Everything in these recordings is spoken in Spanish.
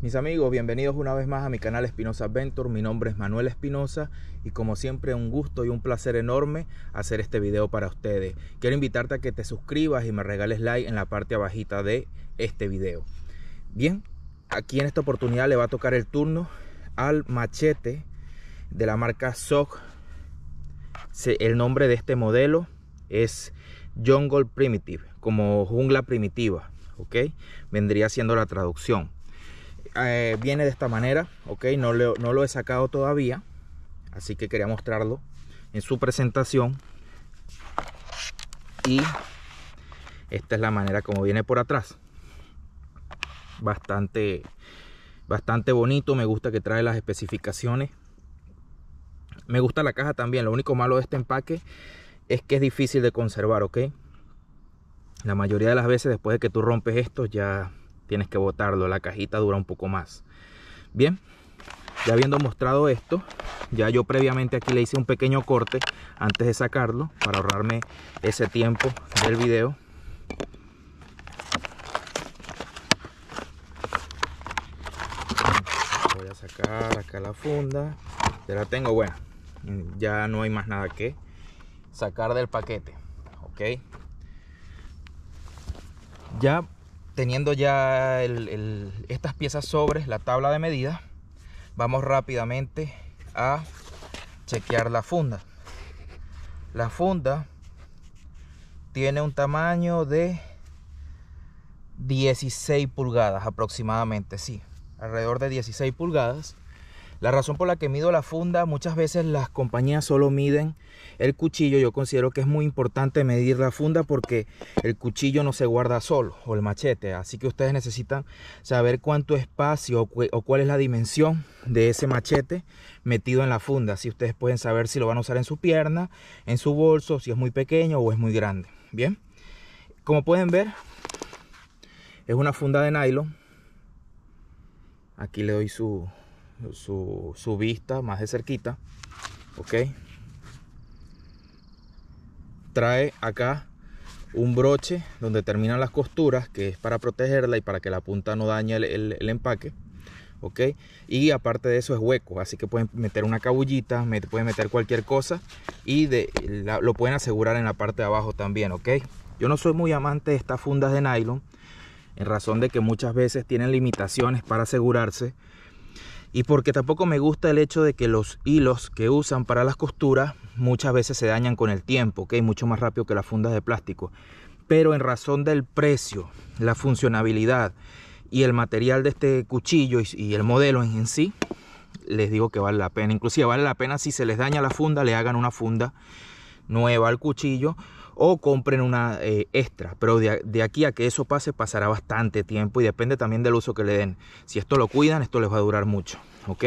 Mis amigos, bienvenidos una vez más a mi canal Espinosa Adventure. Mi nombre es Manuel Espinosa y como siempre un gusto y un placer enorme hacer este video para ustedes. Quiero invitarte a que te suscribas y me regales like en la parte abajita de este video. Bien, aquí en esta oportunidad le va a tocar el turno al machete de la marca SOG El nombre de este modelo es Jungle Primitive, como jungla primitiva, ¿ok? Vendría siendo la traducción. Eh, viene de esta manera, ok, no, no lo he sacado todavía, así que quería mostrarlo en su presentación. Y esta es la manera como viene por atrás. Bastante, bastante bonito, me gusta que trae las especificaciones. Me gusta la caja también, lo único malo de este empaque es que es difícil de conservar, ok. La mayoría de las veces después de que tú rompes esto ya tienes que botarlo. La cajita dura un poco más. Bien, ya habiendo mostrado esto, ya yo previamente aquí le hice un pequeño corte antes de sacarlo para ahorrarme ese tiempo del video. Voy a sacar acá la funda. Ya la tengo, bueno, ya no hay más nada que sacar del paquete. Ok. Ya teniendo ya estas piezas sobre la tabla de medida, vamos rápidamente a chequear la funda. La funda tiene un tamaño de 16 pulgadas aproximadamente, sí, alrededor de 16 pulgadas. La razón por la que mido la funda, muchas veces las compañías solo miden el cuchillo. Yo considero que es muy importante medir la funda porque el cuchillo no se guarda solo o el machete. Así que ustedes necesitan saber cuánto espacio o, cuál es la dimensión de ese machete metido en la funda. Así ustedes pueden saber si lo van a usar en su pierna, en su bolso, si es muy pequeño o es muy grande. Bien, como pueden ver, es una funda de nylon. Aquí le doy su, su, vista más de cerquita. Ok. Trae acá un broche donde terminan las costuras que es para protegerla y para que la punta no dañe el, empaque ok y aparte de eso es hueco así que pueden meter una cabullita pueden meter cualquier cosa y de, lo pueden asegurar en la parte de abajo también ok yo no soy muy amante de estas fundas de nylon en razón de que muchas veces tienen limitaciones para asegurarse y porque tampoco me gusta el hecho de que los hilos que usan para las costuras muchas veces se dañan con el tiempo, que hay mucho más rápido que las fundas de plástico. Pero en razón del precio, la funcionabilidad y el material de este cuchillo y, el modelo en, en sí, les digo que vale la pena. Inclusive vale la pena si se les daña la funda, le hagan una funda nueva al cuchillo o compren una eh, extra. Pero de, aquí a que eso pase pasará bastante tiempo y depende también del uso que le den. Si esto lo cuidan, esto les va a durar mucho. ¿Ok?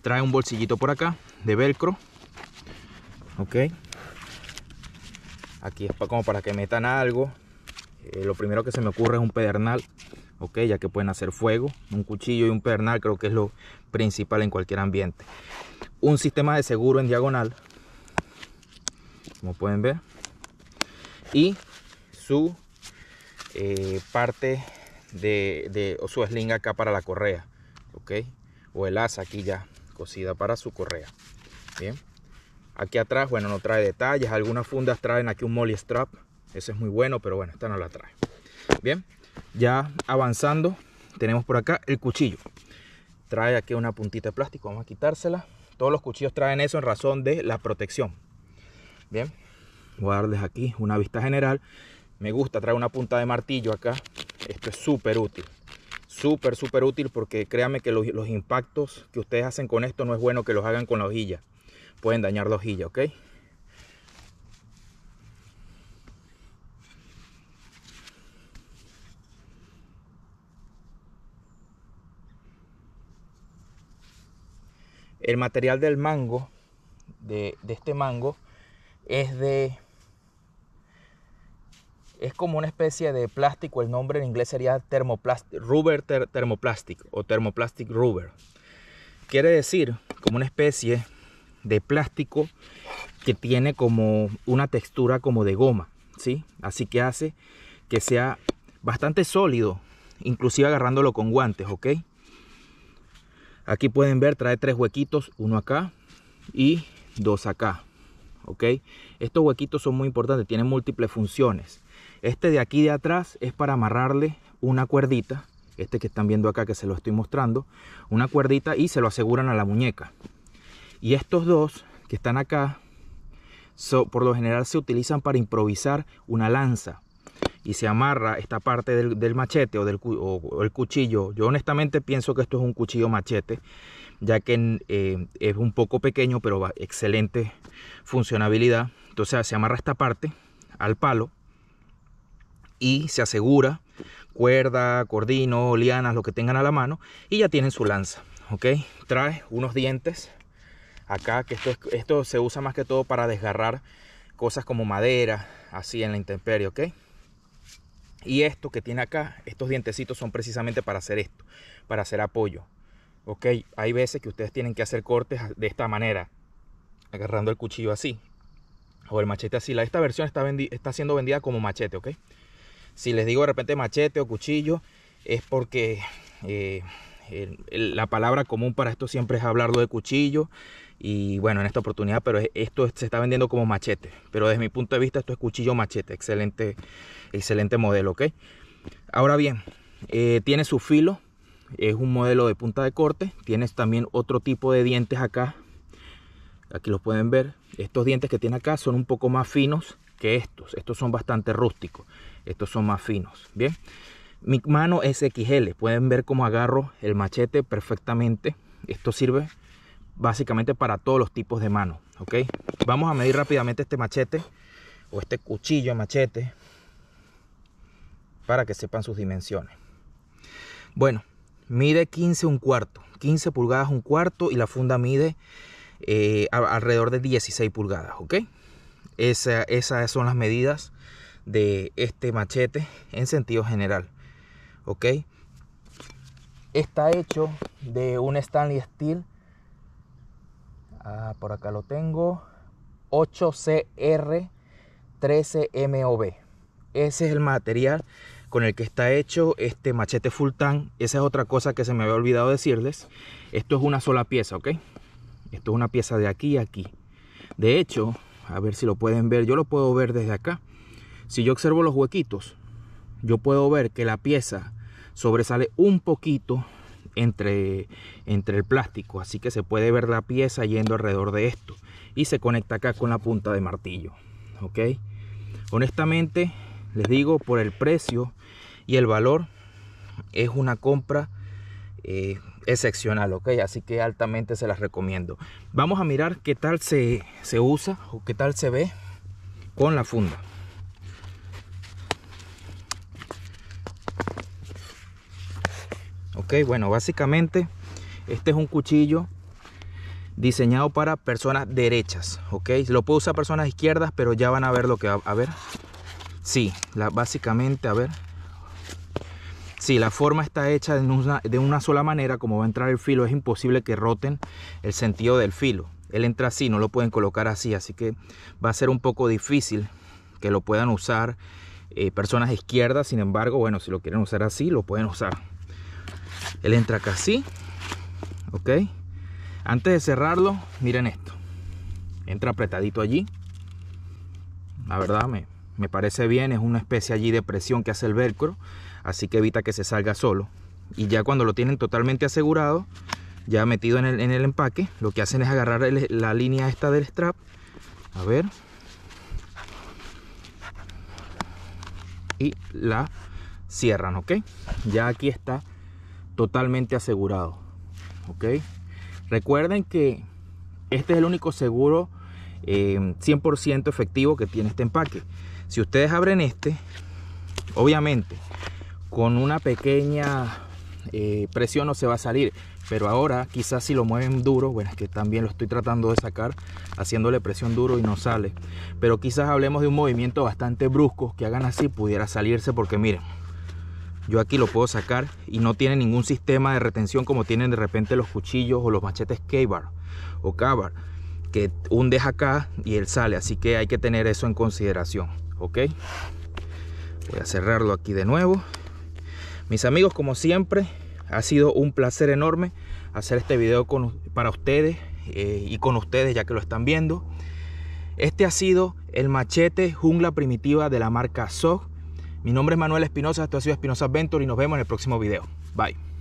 Trae un bolsillito por acá de velcro. ¿Ok? Aquí es para, como para que metan algo. Eh, lo primero que se me ocurre es un pedernal. ¿ok? Ya que pueden hacer fuego. Un cuchillo y un pedernal creo que es lo principal en cualquier ambiente. Un sistema de seguro en diagonal, como pueden ver, y su eh, parte de, su eslinga acá para la correa ok o el asa aquí ya cosida para su correa bien aquí atrás bueno no trae detalles algunas fundas traen aquí un molly strap ese es muy bueno pero bueno esta no la trae bien ya avanzando tenemos por acá el cuchillo trae aquí una puntita de plástico vamos a quitársela todos los cuchillos traen eso en razón de la protección bien voy aquí una vista general me gusta traer una punta de martillo acá esto es súper útil súper súper útil porque créanme que los, impactos que ustedes hacen con esto no es bueno que los hagan con la hojilla pueden dañar la hojilla ok el material del mango de, de este mango es de es como una especie de plástico, el nombre en inglés sería rubber thermoplastic o thermoplastic rubber. Quiere decir como una especie de plástico que tiene como una textura como de goma, ¿sí? Así que hace que sea bastante sólido, inclusive agarrándolo con guantes, ¿ok? Aquí pueden ver, trae tres huequitos, uno acá y dos acá, ¿ok? Estos huequitos son muy importantes, tienen múltiples funciones. Este de aquí de atrás es para amarrarle una cuerdita, este que están viendo acá que se lo estoy mostrando, una cuerdita y se lo aseguran a la muñeca. Y estos dos que están acá, por lo general se utilizan para improvisar una lanza. Y se amarra esta parte del, machete o, del, el cuchillo. Yo honestamente pienso que esto es un cuchillo machete ya que eh, es un poco pequeño pero excelente funcionabilidad entonces se amarra esta parte al palo y se asegura cuerda, cordino, lianas, lo que tengan a la mano y ya tienen su lanza, ¿ok? Trae unos dientes acá, que esto, esto se usa más que todo para desgarrar cosas como madera, así en la intemperie, ¿ok? Y esto que tiene acá, estos dientecitos son precisamente para hacer esto, para hacer apoyo, ¿ok? Hay veces que ustedes tienen que hacer cortes de esta manera, agarrando el cuchillo así, o el machete así. Esta versión está, está siendo vendida como machete, ¿ok? Si les digo de repente machete o cuchillo, es porque eh, la palabra común para esto siempre es hablarlo de cuchillo. Y bueno, en esta oportunidad, pero esto se está vendiendo como machete. Pero desde mi punto de vista, esto es cuchillo machete. Excelente, excelente modelo, ¿ok? Ahora bien, eh, tiene su filo. Es un modelo de punta de corte. Tienes también otro tipo de dientes acá. Aquí los pueden ver. Estos dientes que tiene acá son un poco más finos que estos. Estos son bastante rústicos. Estos son más finos, ¿bien? Mi mano es XL, pueden ver cómo agarro el machete perfectamente. Esto sirve básicamente para todos los tipos de mano, ¿ok? Vamos a medir rápidamente este machete o este cuchillo machete para que sepan sus dimensiones. Bueno, mide 15 un cuarto, 15 pulgadas un cuarto y la funda mide eh, alrededor de 16 pulgadas, ¿ok? esas son las medidas de este machete en sentido general. ¿Ok? Está hecho de un Stanley Steel. Ah, por acá lo tengo. 8CR13MOB. Ese es el material con el que está hecho este machete full Esa es otra cosa que se me había olvidado decirles. Esto es una sola pieza, ¿ok? Esto es una pieza de aquí a aquí. De hecho, a ver si lo pueden ver. Yo lo puedo ver desde acá. Si yo observo los huequitos, yo puedo ver que la pieza sobresale un poquito entre, entre el plástico. Así que se puede ver la pieza yendo alrededor de esto. Y se conecta acá con la punta de martillo. ¿Ok? Honestamente, les digo, por el precio y el valor, es una compra eh, excepcional, ¿ok? Así que altamente se las recomiendo. Vamos a mirar qué tal se, se usa o qué tal se ve con la funda. ok bueno básicamente este es un cuchillo diseñado para personas derechas ok lo puede usar personas izquierdas pero ya van a ver lo que va a ver sí la, básicamente a ver sí, la forma está hecha de una, sola manera como va a entrar el filo es imposible que roten el sentido del filo él entra así no lo pueden colocar así así que va a ser un poco difícil que lo puedan usar eh, personas izquierdas sin embargo bueno si lo quieren usar así lo pueden usar él entra acá así ok antes de cerrarlo miren esto entra apretadito allí la verdad me, me parece bien es una especie allí de presión que hace el velcro así que evita que se salga solo y ya cuando lo tienen totalmente asegurado ya metido en el, empaque lo que hacen es agarrar la línea esta del strap a ver y la cierran ok ya aquí está totalmente asegurado. ¿Ok? Recuerden que este es el único seguro 100% eh, efectivo que tiene este empaque. Si ustedes abren este, obviamente con una pequeña eh, presión no se va a salir. Pero ahora quizás si lo mueven duro, bueno, es que también lo estoy tratando de sacar haciéndole presión duro y no sale. Pero quizás hablemos de un movimiento bastante brusco que hagan así, pudiera salirse porque miren, yo aquí lo puedo sacar y no tiene ningún sistema de retención como tienen de repente los cuchillos o los machetes K-Bar o K-Bar que hunde acá y él sale así que hay que tener eso en consideración ok voy a cerrarlo aquí de nuevo mis amigos como siempre ha sido un placer enorme hacer este video para ustedes eh, y con ustedes ya que lo están viendo este ha sido el machete jungla primitiva de la marca SOG mi nombre es Manuel Espinosa, esto ha sido Espinosa Adventure y nos vemos en el próximo video. Bye.